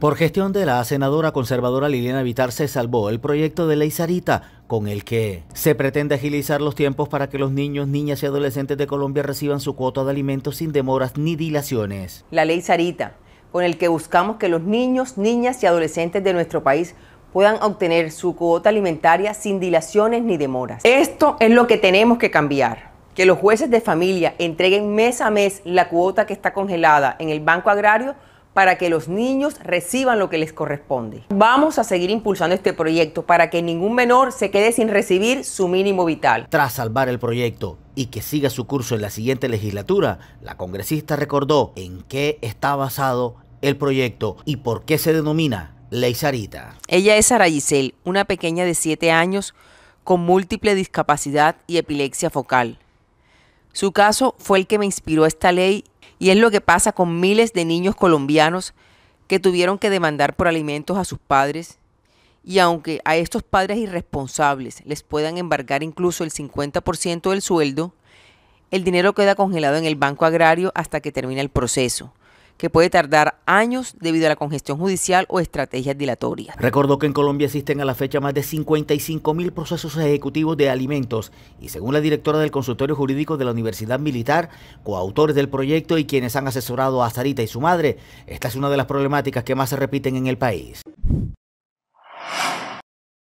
Por gestión de la senadora conservadora Liliana Vitar se salvó el proyecto de ley Sarita, con el que se pretende agilizar los tiempos para que los niños, niñas y adolescentes de Colombia reciban su cuota de alimentos sin demoras ni dilaciones. La ley Sarita, con el que buscamos que los niños, niñas y adolescentes de nuestro país puedan obtener su cuota alimentaria sin dilaciones ni demoras. Esto es lo que tenemos que cambiar que los jueces de familia entreguen mes a mes la cuota que está congelada en el Banco Agrario para que los niños reciban lo que les corresponde. Vamos a seguir impulsando este proyecto para que ningún menor se quede sin recibir su mínimo vital. Tras salvar el proyecto y que siga su curso en la siguiente legislatura, la congresista recordó en qué está basado el proyecto y por qué se denomina Ley Sarita. Ella es Sara una pequeña de 7 años con múltiple discapacidad y epilepsia focal. Su caso fue el que me inspiró esta ley y es lo que pasa con miles de niños colombianos que tuvieron que demandar por alimentos a sus padres. Y aunque a estos padres irresponsables les puedan embargar incluso el 50% del sueldo, el dinero queda congelado en el Banco Agrario hasta que termina el proceso que puede tardar años debido a la congestión judicial o estrategias dilatorias. Recordó que en Colombia existen a la fecha más de 55 mil procesos ejecutivos de alimentos y según la directora del consultorio jurídico de la Universidad Militar, coautores del proyecto y quienes han asesorado a Sarita y su madre, esta es una de las problemáticas que más se repiten en el país.